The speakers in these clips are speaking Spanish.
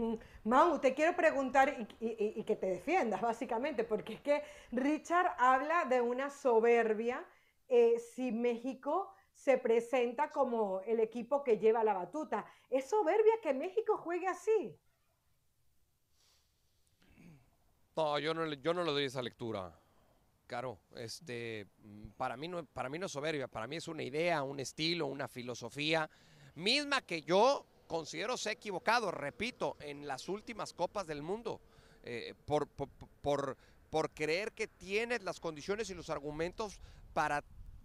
Mm, Mau, te quiero preguntar y, que te defiendas, básicamente, porque es que Richard habla de una soberbia eh, si México se presenta como el equipo que lleva la batuta. ¿Es soberbia que México juegue así? No, yo no, yo no le doy esa lectura. Claro, este, mm, para mí, no, para mí no es soberbia, para mí es una idea, un estilo, una filosofía, misma que yo considero se equivocado, repito, en las últimas copas del mundo, eh, por, por, creer que tienes las condiciones y los argumentos para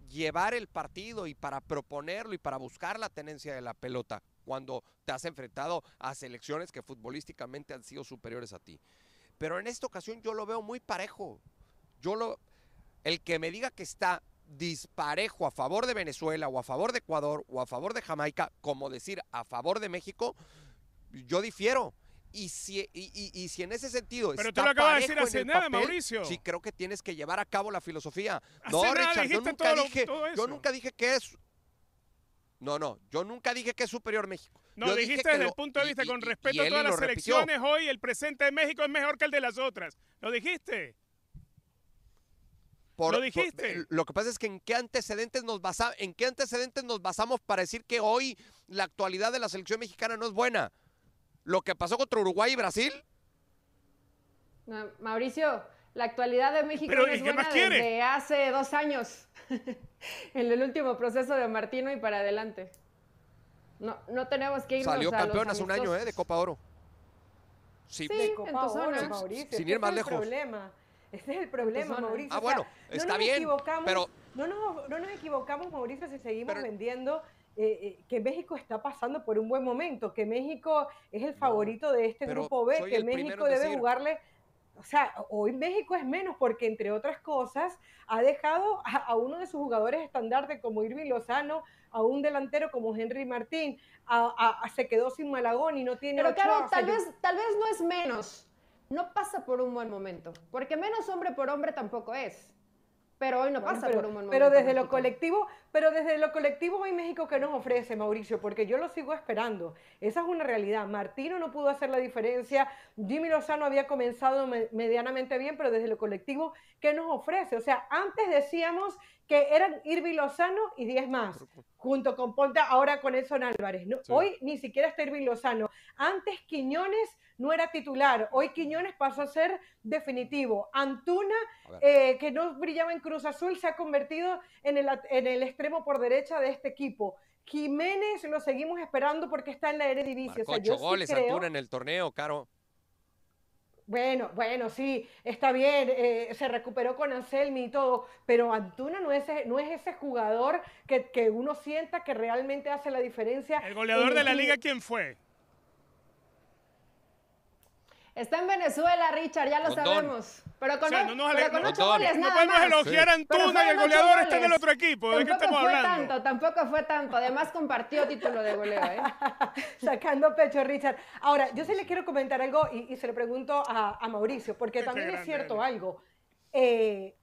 llevar el partido y para proponerlo y para buscar la tenencia de la pelota cuando te has enfrentado a selecciones que futbolísticamente han sido superiores a ti. Pero en esta ocasión yo lo veo muy parejo. Yo lo, el que me diga que está disparejo a favor de Venezuela o a favor de Ecuador o a favor de Jamaica, como decir a favor de México, yo difiero. Y si, y, si en ese sentido. Pero está tú lo acabas de decir Mauricio. Sí, creo que tienes que llevar a cabo la filosofía. no, yo nunca, dije, que es. No, no, yo nunca dije que es superior México. No, dijiste desde el punto de vista, con respeto a todas las elecciones, hoy el presente de México es mejor que el de las otras. ¿Lo dijiste? lo dijiste. lo que pasa es que en qué antecedentes nos basa, en qué antecedentes nos basamos para decir que hoy la actualidad de la selección mexicana no es buena. Lo que pasó contra Uruguay y Brasil. Mauricio, la actualidad de México es buena desde hace dos años, en el último proceso de Martino y para adelante. No, tenemos que irnos Salió campeón hace un año, ¿eh? De Copa Oro. Sí, de Copa Oro, Sin ir más lejos. Ese es el problema, Mauricio. Ah, bueno, está no bien. pero... no, nos, no nos equivocamos, Mauricio, si seguimos vendiendo eh, eh, que México está pasando por un buen momento, que México es el favorito de este grupo B, que México debe jugarle. O sea, hoy México es menos porque, entre otras cosas, ha dejado a, uno de sus jugadores estandarte como Irving Lozano, a un delantero como Henry Martín, se quedó sin Malagón y no tiene... Pero claro, tal, vez, tal vez no es menos, no pasa por un buen momento, porque menos hombre por hombre tampoco es. Pero hoy no pasa por un buen momento. Pero desde lo colectivo, pero desde lo colectivo Hoy México, ¿qué nos ofrece, Mauricio? Porque yo lo sigo esperando. Esa es una realidad. Martino no pudo hacer la diferencia. Jimmy Lozano había comenzado medianamente bien, pero desde lo colectivo, ¿qué nos ofrece? O sea, antes decíamos que eran Irvi Lozano y 10 más, junto con Ponta, ahora con Elson Álvarez. Hoy ni siquiera está Irvi Lozano. Antes Quiñones no era titular, hoy Quiñones pasó a ser definitivo. Antuna, eh, que no brillaba en Cruz Azul, se ha convertido en el, en el por derecha de este equipo. Jiménez lo seguimos esperando porque está en la Eredivisie. goles, Antuna en el torneo, Caro. Bueno, bueno, sí, está bien, eh, se recuperó con Anselmi y todo, pero Antuna no es, no es ese jugador que, uno sienta que realmente hace la diferencia. ¿El goleador de la liga quién fue? Está en Venezuela, Richard, ya lo sabemos. Pero con, o sea, no, nos goles, nada No podemos y el goleador está en el otro equipo. tampoco fue Tanto, tampoco fue tanto. Además, compartió título de goleo. ¿eh? Sacando pecho, Richard. Ahora, yo sí le quiero comentar algo y, se lo pregunto a, a Mauricio, porque también es cierto algo. Eh,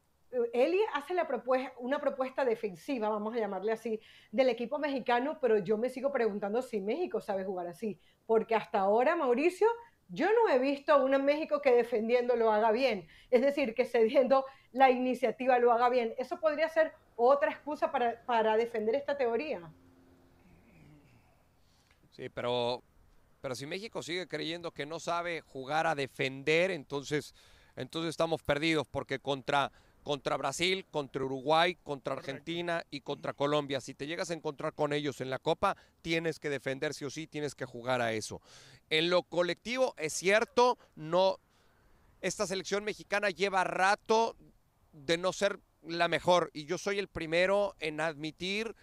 Eli hace la propuesta, una propuesta defensiva, vamos a llamarle así, del equipo mexicano, pero yo me sigo preguntando si México sabe jugar así, porque hasta ahora, Mauricio, yo no he visto a un México que defendiendo lo haga bien, es decir, que cediendo la iniciativa lo haga bien. ¿Eso podría ser otra excusa para, defender esta teoría? Sí, pero, pero si México sigue creyendo que no sabe jugar a defender, entonces, entonces estamos perdidos porque contra contra Brasil, contra Uruguay, contra Argentina y contra Colombia. Si te llegas a encontrar con ellos en la Copa, tienes que defender sí o sí, tienes que jugar a eso. En lo colectivo, es cierto, no. Esta selección mexicana lleva rato de no ser la mejor y yo soy el primero en admitir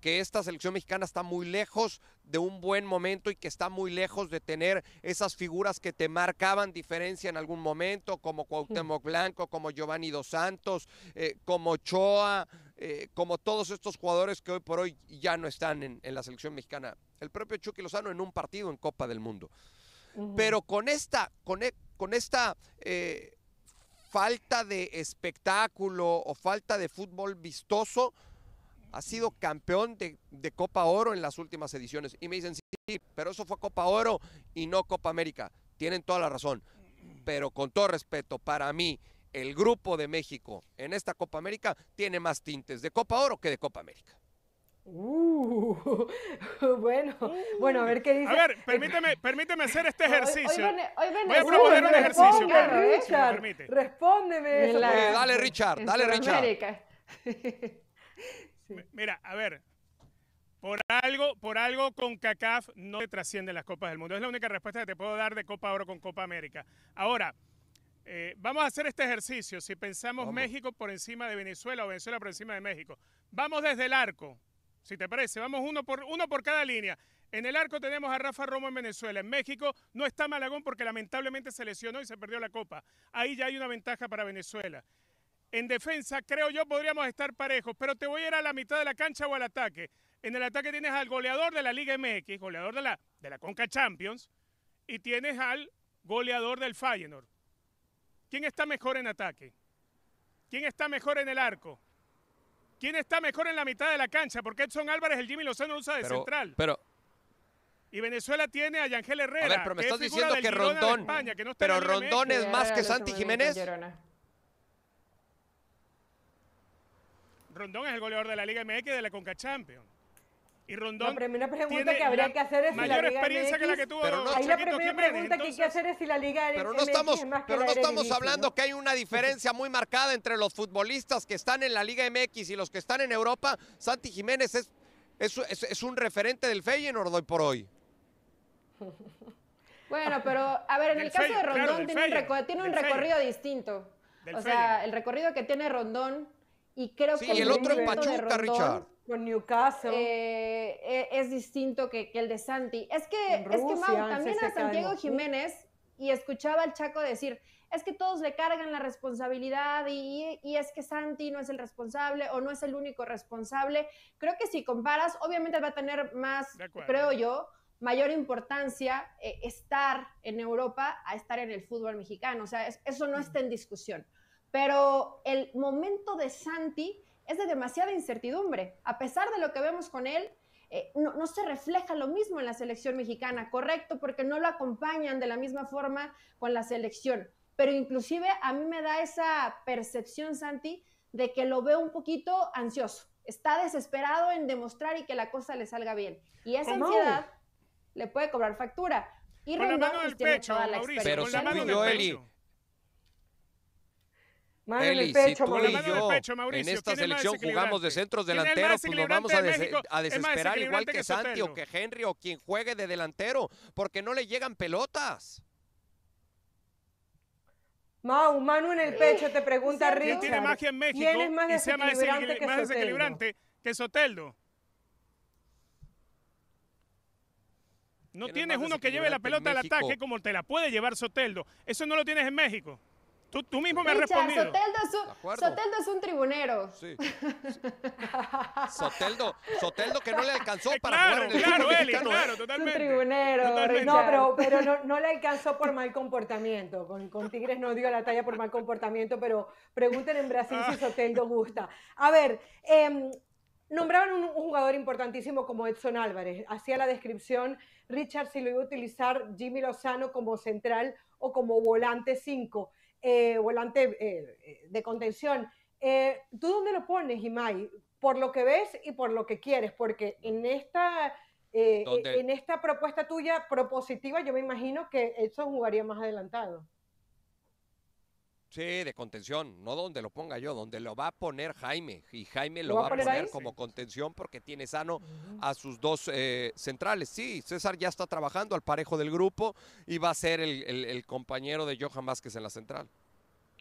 que esta selección mexicana está muy lejos de un buen momento y que está muy lejos de tener esas figuras que te marcaban diferencia en algún momento, como Cuauhtémoc Blanco, como Giovanni Dos Santos, eh, como Choa, eh, como todos estos jugadores que hoy por hoy ya no están en, la selección mexicana. El propio Chucky Lozano en un partido en Copa del Mundo. Pero con esta, con, e, con esta eh, falta de espectáculo o falta de fútbol vistoso, ha sido campeón de, Copa Oro en las últimas ediciones. Y me dicen, sí, pero eso fue Copa Oro y no Copa América. Tienen toda la razón. Pero con todo respeto, para mí, el grupo de México en esta Copa América tiene más tintes de Copa Oro que de Copa América. Uh, bueno, bueno, a ver qué dice. A ver, permíteme, permíteme hacer este ejercicio. Hoy, Voy a proponer un ejercicio. Respóndeme, Richard, respóndeme eso, dale, Richard, dale, Richard. Mira, a ver, por algo, por algo con CACAF no te trascienden las Copas del Mundo. Es la única respuesta que te puedo dar de Copa Oro con Copa América. Ahora, eh, vamos a hacer este ejercicio. Si pensamos México por encima de Venezuela o Venezuela por encima de México, vamos desde el arco, si te parece, vamos uno por, uno por cada línea. En el arco tenemos a Rafa Romo en Venezuela. En México no está Malagón porque lamentablemente se lesionó y se perdió la copa. Ahí ya hay una ventaja para Venezuela. En defensa, creo yo, podríamos estar parejos, pero te voy a ir a la mitad de la cancha o al ataque. En el ataque tienes al goleador de la Liga MX, goleador de la, de la Conca Champions, y tienes al goleador del Feyenoord. ¿Quién está mejor en ataque? ¿Quién está mejor en el arco? ¿Quién está mejor en la mitad de la cancha? Porque Edson Álvarez, el Jimmy Lozano usa de central. Pero. Y Venezuela tiene a Yangel Herrera. pero me estás diciendo que Rondón. España, que no pero Rondón es más que Santi Jiménez. Rondón es el goleador de la Liga MX de la Conca Champions. Y Rondón. La primera pregunta que habría que hacer es si la Liga experiencia MX, que la que tuvo. ahí la primera pregunta que hay que hacer es si la Liga MX Pero no estamos, pero no estamos hablando que hay una diferencia muy marcada entre los futbolistas que están en la Liga MX y los que están en Europa. Santi Jiménez es, es, un referente del Feyenoord hoy por hoy. Bueno, pero a ver, en el caso de Rondón tiene, un recorrido distinto. o sea, el recorrido que tiene Rondón y creo que el, otro en Pachuca, Richard. Con Newcastle. Eh, eh, es distinto que, el de Santi. Es que, es que Mau, también a Santiago Jiménez, y escuchaba al Chaco decir, es que todos le cargan la responsabilidad y, es que Santi no es el responsable o no es el único responsable. Creo que si comparas, obviamente va a tener más, creo yo, mayor importancia eh, estar en Europa a estar en el fútbol mexicano. O sea, eso no mm. está en discusión. Pero el momento de Santi es de demasiada incertidumbre. A pesar de lo que vemos con él, eh, no, se refleja lo mismo en la selección mexicana, correcto, porque no lo acompañan de la misma forma con la selección. Pero inclusive a mí me da esa percepción, Santi, de que lo veo un poquito ansioso. Está desesperado en demostrar y que la cosa le salga bien. Y esa ansiedad le puede cobrar factura. Y con Rendón, la mano la la Pero yo, Mano en el pecho, si tú y yo en esta selección jugamos de centros delanteros, pues nos vamos a, desesperar igual que, Santi o que Henry o quien juegue de delantero, porque no le llegan pelotas. Mau, mano en el pecho, te pregunta Richard. ¿Quién tiene magia en México? ¿Quién es más desequilibrante que Soteldo? No tienes uno que lleve la pelota al ataque como te la puede llevar Soteldo. Eso no lo tienes en México. Tú, mismo me has Soteldo es, un, tribunero. Sí. Soteldo, Soteldo que no le alcanzó para el claro, totalmente. Es un tribunero. No, pero, no, le alcanzó por mal comportamiento. Con, Tigres no dio la talla por mal comportamiento, pero pregunten en Brasil si ah. Soteldo gusta. A ver, em, nombraban un, un, jugador importantísimo como Edson Álvarez. Hacía la descripción Richard si lo iba a utilizar Jimmy Lozano como central o como volante 5. Eh, volante eh, de contención. Eh, ¿Tú dónde lo pones, Imai? Por lo que ves y por lo que quieres, porque en esta, en esta propuesta tuya propositiva, yo me imagino que eso jugaría más adelantado. Sí, de contención, no donde lo ponga yo, donde lo va a poner Jaime. Y Jaime lo, va, a poner, como contención porque tiene sano a sus dos eh, centrales. Sí, César ya está trabajando al parejo del grupo y va a ser el, compañero de Johan Vázquez en la central.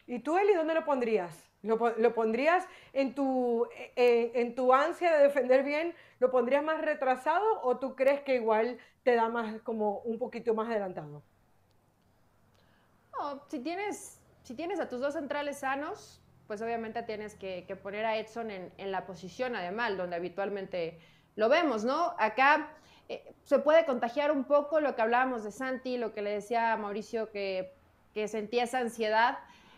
¿Y tú, Eli, dónde lo pondrías? ¿Lo, pondrías en tu, eh, eh, tu ansia de defender bien? ¿Lo pondrías más retrasado o tú crees que igual te da más como un poquito más adelantado? si tienes si tienes a tus dos centrales sanos, pues obviamente tienes que, poner a Edson en, la posición además, donde habitualmente lo vemos, ¿no? Acá eh, se puede contagiar un poco lo que hablábamos de Santi, lo que le decía a Mauricio que, que sentía esa ansiedad.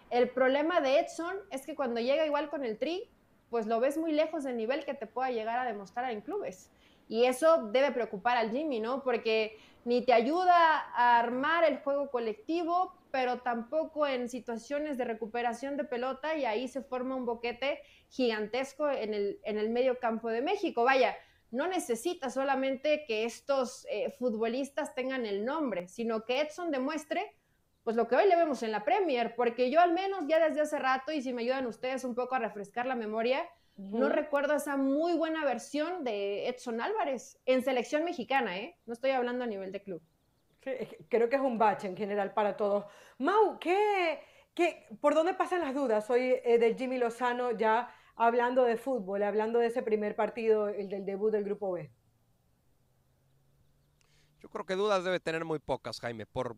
El problema de Edson es que cuando llega igual con el tri, pues lo ves muy lejos del nivel que te pueda llegar a demostrar en clubes. Y eso debe preocupar al Jimmy, ¿no? Porque ni te ayuda a armar el juego colectivo, pero tampoco en situaciones de recuperación de pelota y ahí se forma un boquete gigantesco en el, en el medio campo de México. Vaya, no necesita solamente que estos eh, futbolistas tengan el nombre, sino que Edson demuestre pues lo que hoy le vemos en la Premier, porque yo al menos ya desde hace rato, y si me ayudan ustedes un poco a refrescar la memoria, no recuerdo esa muy buena versión de Edson Álvarez en selección mexicana, ¿eh? No estoy hablando a nivel de club. creo que es un bache en general para todos. Mau, ¿qué, qué, por dónde pasan las dudas? Soy del eh, de Jimmy Lozano ya hablando de fútbol, hablando de ese primer partido, el del debut del Grupo B. Yo creo que dudas debe tener muy pocas, Jaime, por,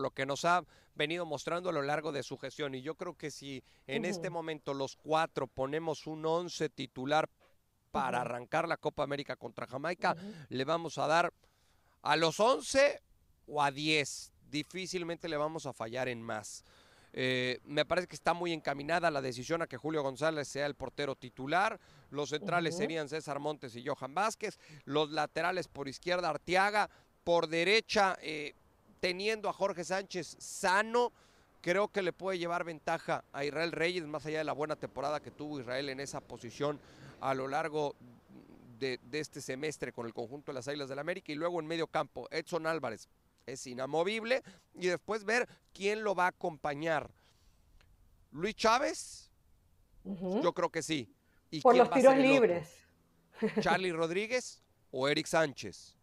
lo que nos ha venido mostrando a lo largo de su gestión. Y yo creo que si en este momento los cuatro ponemos un 11 titular para arrancar la Copa América contra Jamaica, le vamos a dar a los 11 o a 10. Difícilmente le vamos a fallar en más. Eh, me parece que está muy encaminada la decisión a que Julio González sea el portero titular. Los centrales serían César Montes y Johan Vázquez. Los laterales por izquierda Arteaga, por derecha, eh, teniendo a Jorge Sánchez sano, creo que le puede llevar ventaja a Israel Reyes, más allá de la buena temporada que tuvo Israel en esa posición a lo largo de, este semestre con el conjunto de las Islas del América. Y luego en medio campo, Edson Álvarez es inamovible. Y después ver quién lo va a acompañar. Luis Chávez, yo creo que sí. ¿Y Por los tiros libres. ¿Charlie Rodríguez o Eric Sánchez?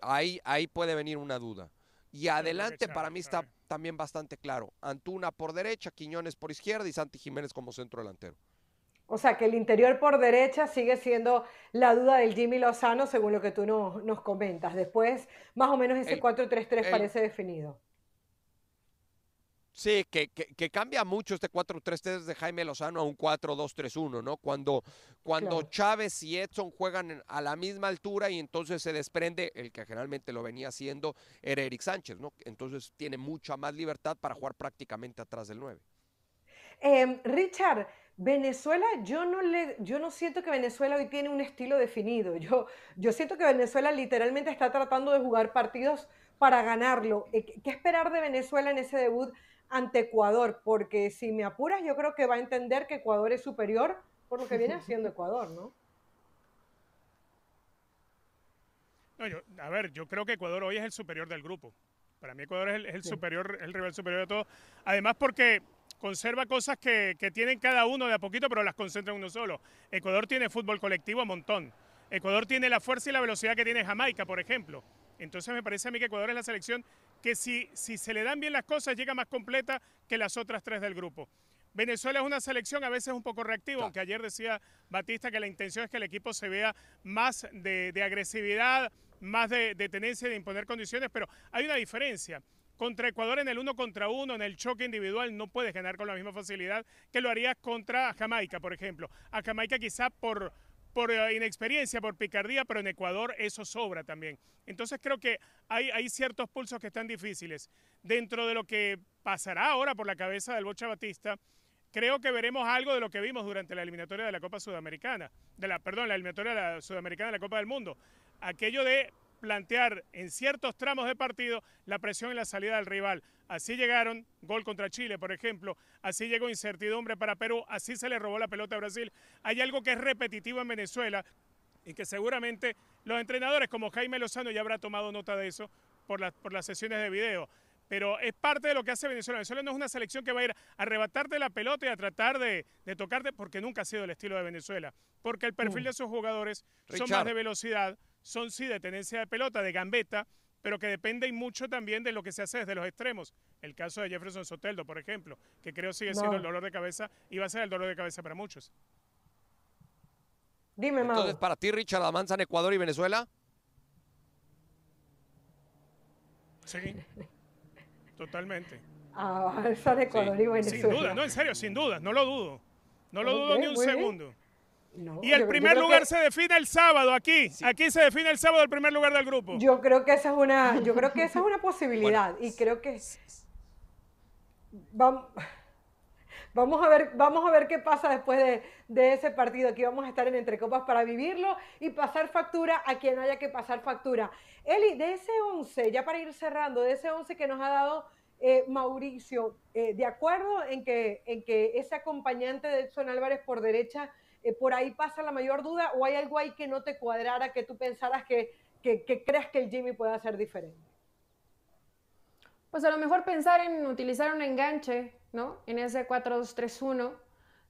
Ahí, ahí puede venir una duda. Y adelante para mí está también bastante claro. Antuna por derecha, Quiñones por izquierda y Santi Jiménez como centro delantero. O sea que el interior por derecha sigue siendo la duda del Jimmy Lozano, según lo que tú nos comentas. Después, más o menos ese 4-3-3 parece definido. Sí, que, que, cambia mucho este 4-3-3 de Jaime Lozano a un 4-2-3-1, ¿no? Cuando, cuando Chávez y Edson juegan a la misma altura y entonces se desprende, el que generalmente lo venía haciendo era Eric Sánchez, ¿no? Entonces tiene mucha más libertad para jugar prácticamente atrás del 9. Em, Richard, Venezuela, yo no, le, yo no siento que Venezuela hoy tiene un estilo definido. Yo, yo siento que Venezuela literalmente está tratando de jugar partidos para ganarlo. Eh, ¿Qué esperar de Venezuela en ese debut ante Ecuador, porque si me apuras, yo creo que va a entender que Ecuador es superior por lo que viene haciendo Ecuador, ¿no? no a ver, yo creo que Ecuador hoy es el superior del grupo. Para mí Ecuador es el, superior, el rival superior de todo. Además porque conserva cosas que, que, tienen cada uno de a poquito, pero las concentra uno solo. Ecuador tiene fútbol colectivo a montón. Ecuador tiene la fuerza y la velocidad que tiene Jamaica, por ejemplo. Entonces me parece a mí que Ecuador es la selección que si, si se le dan bien las cosas llega más completa que las otras tres del grupo. Venezuela es una selección a veces un poco reactiva, aunque ayer decía Batista que la intención es que el equipo se vea más de, agresividad, más de, de, tenencia de imponer condiciones, pero hay una diferencia. Contra Ecuador en el uno contra uno, en el choque individual, no puedes ganar con la misma facilidad que lo harías contra Jamaica, por ejemplo. A Jamaica quizá por, por eh, inexperiencia, por picardía, pero en Ecuador eso sobra también. Entonces creo que hay, hay ciertos pulsos que están difíciles. Dentro de lo que pasará ahora por la cabeza del Bocha Batista, creo que veremos algo de lo que vimos durante la eliminatoria de la Copa Sudamericana, de la, perdón, la eliminatoria de la Sudamericana de la Copa del Mundo. Aquello de plantear en ciertos tramos de partido la presión en la salida del rival. Así llegaron, gol contra Chile, por ejemplo, así llegó incertidumbre para Perú, así se le robó la pelota a Brasil. Hay algo que es repetitivo en Venezuela y que seguramente los entrenadores como Jaime Lozano ya habrá tomado nota de eso por, las, por las sesiones de video pero es parte de lo que hace Venezuela. Venezuela no es una selección que va a ir a arrebatarte la pelota y a tratar de, tocarte, porque nunca ha sido el estilo de Venezuela, porque el perfil mm. de sus jugadores son más de velocidad, son sí de tenencia de pelota, de gambeta, pero que dependen mucho también de lo que se hace desde los extremos. El caso de Jefferson Soteldo, por ejemplo, que creo sigue siendo el dolor de cabeza y va a ser el dolor de cabeza para muchos. Dime, Entonces, para ti, Richard Amanza en Ecuador y Venezuela. Sí, totalmente. ah, de Ecuador y Venezuela. Sin duda, no, en serio, sin duda, no lo dudo. No lo dudo ni un segundo y el primer lugar se define el sábado aquí. Aquí se define el sábado el primer lugar del grupo. Yo creo que esa es una, yo creo que es una posibilidad y creo que vamos, a ver, vamos a ver qué pasa después de, ese partido. Aquí vamos a estar en Entrecopas para vivirlo y pasar factura a quien haya que pasar factura. Eli, de ese 11, ya para ir cerrando, de ese 11 que nos ha dado eh, Mauricio, eh, de acuerdo en que, en que ese acompañante de Edson Álvarez por derecha eh, por ahí pasa la mayor duda o hay algo ahí que no te cuadrara, que tú pensaras que, creas que el Jimmy pueda ser diferente? Pues a lo mejor pensar en utilizar un enganche, ¿no? En ese 4-2-3-1,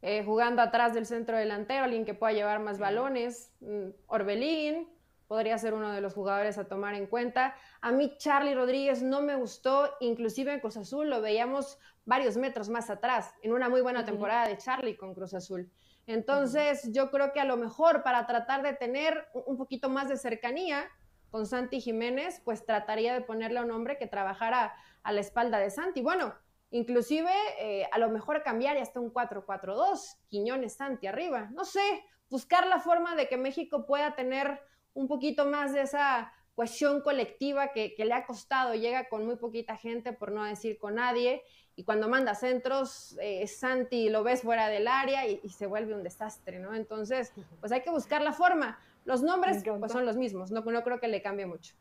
eh, jugando atrás del centro delantero, alguien que pueda llevar más balones, mm, Orbelín, podría ser uno de los jugadores a tomar en cuenta. A mí Charlie Rodríguez no me gustó, inclusive en Cruz Azul lo veíamos varios metros más atrás, en una muy buena temporada de Charlie con Cruz Azul. Entonces, yo creo que a lo mejor para tratar de tener un poquito más de cercanía con Santi Jiménez, pues trataría de ponerle a un hombre que trabajara a la espalda de Santi. Bueno, inclusive eh, a lo mejor cambiar hasta un 4-4-2, Quiñones Santi arriba, no sé, buscar la forma de que México pueda tener un poquito más de esa cuestión colectiva que, le ha costado, llega con muy poquita gente, por no decir con nadie, y cuando manda centros, eh, Santi lo ves fuera del área y, se vuelve un desastre, ¿no? Entonces, pues hay que buscar la forma. Los nombres pues, son los mismos, no, no creo que le cambie mucho.